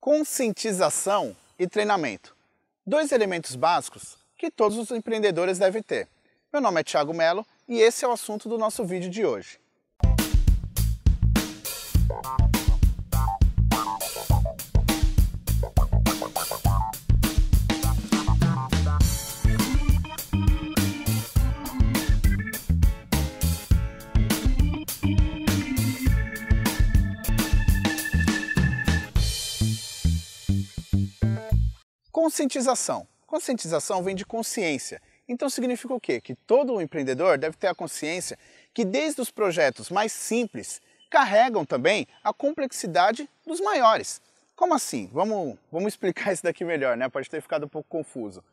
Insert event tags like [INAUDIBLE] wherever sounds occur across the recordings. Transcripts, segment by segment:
conscientização e treinamento. Dois elementos básicos que todos os empreendedores devem ter. Meu nome é Thiago Melo e esse é o assunto do nosso vídeo de hoje. conscientização. Conscientização vem de consciência. Então significa o quê? Que todo empreendedor deve ter a consciência que desde os projetos mais simples carregam também a complexidade dos maiores. Como assim? Vamos, vamos explicar [LAUGHS] isso daqui melhor, né? Pode ter ficado um pouco confuso.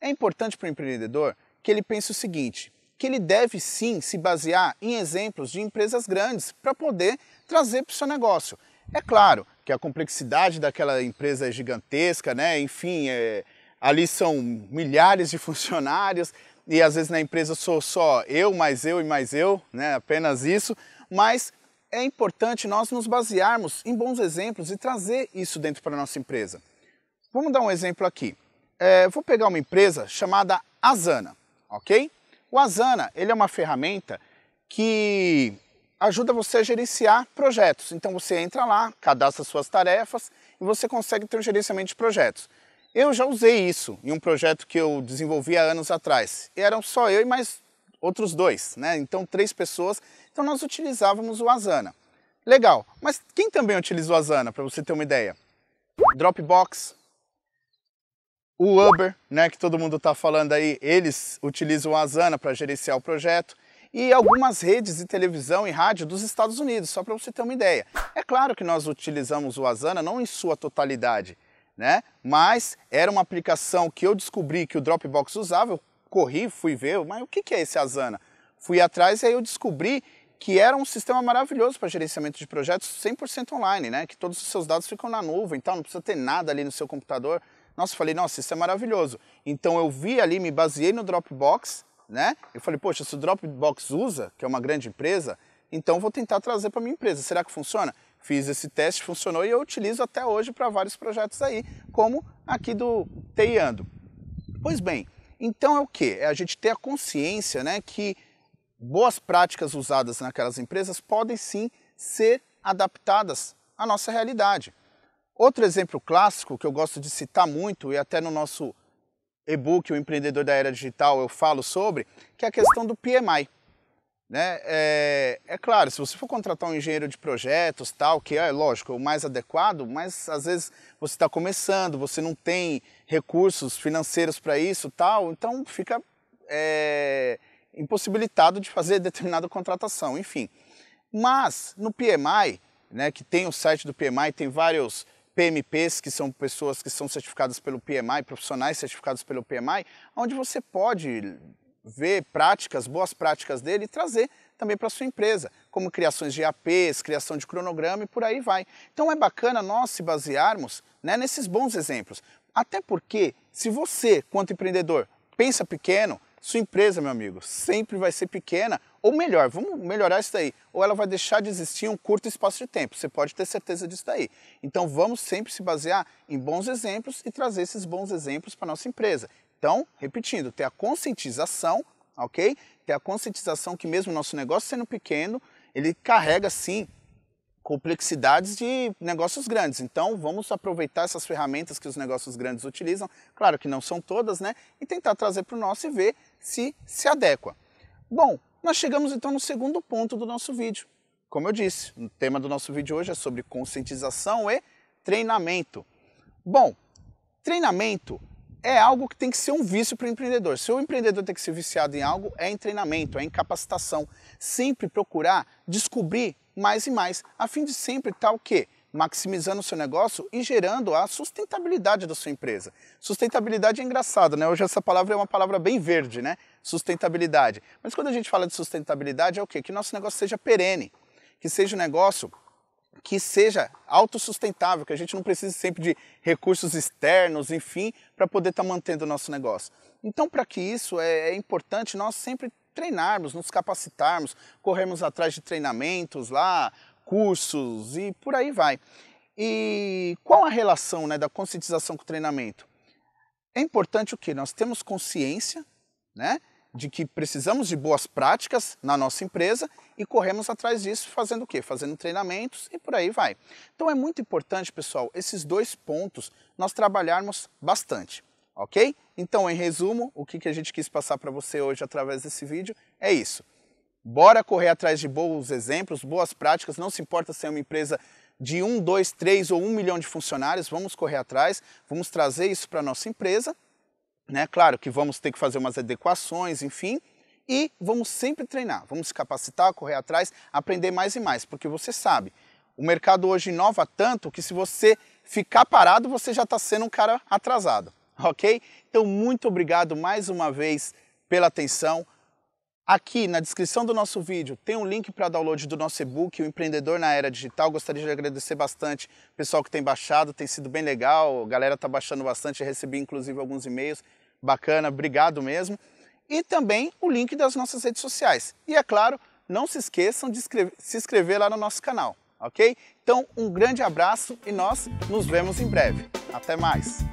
É importante para o empreendedor que ele pense o seguinte: que ele deve sim se basear em exemplos de empresas grandes para poder trazer para o seu negócio. É claro que a complexidade daquela empresa é gigantesca, né? Enfim, é, ali são milhares de [LAUGHS] funcionários e às vezes na empresa sou só eu, mais eu e mais eu, né? Apenas isso, mas é importante nós nos basearmos em bons exemplos e trazer isso dentro para a nossa empresa. Vamos dar um exemplo aqui. É, vou pegar uma empresa chamada Asana, ok? O Asana ele é uma ferramenta que ajuda você a gerenciar projetos. Então você entra lá, cadastra suas tarefas e você consegue ter um gerenciamento de projetos. Eu já usei isso em um projeto que eu desenvolvi há anos atrás. E eram só eu e mais outros dois, né? Então três pessoas. Então nós utilizávamos o Asana. Legal. Mas quem também utiliza o Asana para você ter uma ideia? Dropbox, o Uber, né, que todo mundo está falando aí, eles utilizam o Asana para gerenciar o projeto e algumas redes de televisão e rádio dos Estados Unidos, só para você ter uma ideia. É claro que nós utilizamos o Asana não em sua totalidade, né? Mas era uma aplicação que eu descobri que o Dropbox usava, eu corri, fui ver, mas o que é esse Asana? Fui atrás e aí eu descobri que era um sistema maravilhoso para gerenciamento de projetos 100% online, né? Que todos os seus dados ficam na nuvem, então não precisa ter nada ali no seu computador. Nossa, falei, nossa, isso é maravilhoso. Então eu vi ali, me baseei no Dropbox né? Eu falei, poxa, se o Dropbox usa, que é uma grande empresa, então vou tentar trazer para minha empresa. Será que funciona? Fiz esse teste, funcionou e eu utilizo até hoje para vários projetos aí, como aqui do Teiando. Pois bem, então é o que? É a gente ter a consciência, né, que boas práticas usadas naquelas empresas podem sim ser adaptadas à nossa realidade. Outro exemplo clássico que eu gosto de citar muito e até no nosso e-book O Empreendedor da Era Digital eu falo sobre, que é a questão do PMI. Né? É, é, claro, se você for contratar um engenheiro de projetos, tal, que é lógico, o mais adequado, mas às vezes você está começando, você não tem recursos financeiros para isso, tal, então fica é, impossibilitado de fazer determinada contratação, enfim. Mas no PMI, né, que tem o site do PMI, tem vários PMPs, que são pessoas que são certificadas pelo PMI, profissionais certificados pelo PMI, onde você pode ver práticas, boas práticas dele e trazer também para sua empresa, como criações de APs, criação de cronograma e por aí vai. Então é bacana nós se basearmos né, nesses bons exemplos. Até porque, se você, quanto empreendedor, pensa pequeno, sua empresa, meu amigo, sempre vai ser pequena, ou melhor, vamos melhorar isso daí, ou ela vai deixar de existir em um curto espaço de tempo, você pode ter certeza disso daí. Então vamos sempre se basear em bons exemplos e trazer esses bons exemplos para nossa empresa. Então, repetindo, ter a conscientização, ok? Ter a conscientização que mesmo o nosso negócio sendo pequeno, ele carrega sim complexidades de negócios grandes. Então, vamos aproveitar essas ferramentas que os negócios grandes utilizam, claro que não são todas, né? E tentar trazer para o nosso e ver se se adequa. Bom, nós chegamos então no segundo ponto do nosso vídeo. Como eu disse, o tema do nosso vídeo hoje é sobre conscientização e treinamento. Bom, treinamento é algo que tem que ser um vício para o empreendedor. Se o empreendedor tem que ser viciado em algo, é em treinamento, é em capacitação. Sempre procurar descobrir mais e mais, a fim de sempre estar tá o quê? maximizando o seu negócio e gerando a sustentabilidade da sua empresa. Sustentabilidade é engraçado, né? Hoje essa palavra é uma palavra bem verde, né? Sustentabilidade. Mas quando a gente fala de sustentabilidade, é o quê? Que nosso negócio seja perene, que seja um negócio que seja autossustentável, que a gente não precise sempre de recursos externos, enfim, para poder estar tá mantendo o nosso negócio. Então, para que isso é, é importante nós sempre treinarmos, nos capacitarmos, corremos atrás de treinamentos lá, cursos e por aí vai. E qual a relação né, da conscientização com o treinamento? É importante o que? Nós temos consciência né, de que precisamos de boas práticas na nossa empresa e corremos atrás disso fazendo o quê? Fazendo treinamentos e por aí vai. Então é muito importante, pessoal, esses dois pontos nós trabalharmos bastante ok? Então, em resumo, o que a gente quis passar para você hoje através desse vídeo é isso. Bora correr atrás de bons exemplos, boas práticas, não se importa se é uma empresa de um, dois, três ou um milhão de funcionários, vamos correr atrás, vamos trazer isso para a nossa empresa, né? Claro que vamos ter que fazer umas adequações, enfim, e vamos sempre treinar, vamos se capacitar, correr atrás, aprender mais e mais, porque você sabe, o mercado hoje inova tanto que se você ficar parado, você já está sendo um cara atrasado. [LAUGHS] ok? Então, muito obrigado mais uma vez pela atenção. Aqui na descrição do nosso vídeo tem um link para download do nosso e-book, O Empreendedor na Era Digital. Gostaria de agradecer bastante o pessoal que tem baixado, tem sido bem legal, a galera está baixando bastante, recebi inclusive alguns e-mails, bacana, obrigado mesmo. E também o link das nossas redes sociais. E é claro, não se esqueçam de se inscrever lá no nosso canal, ok? Então, um grande abraço e nós nos vemos em breve. Até mais!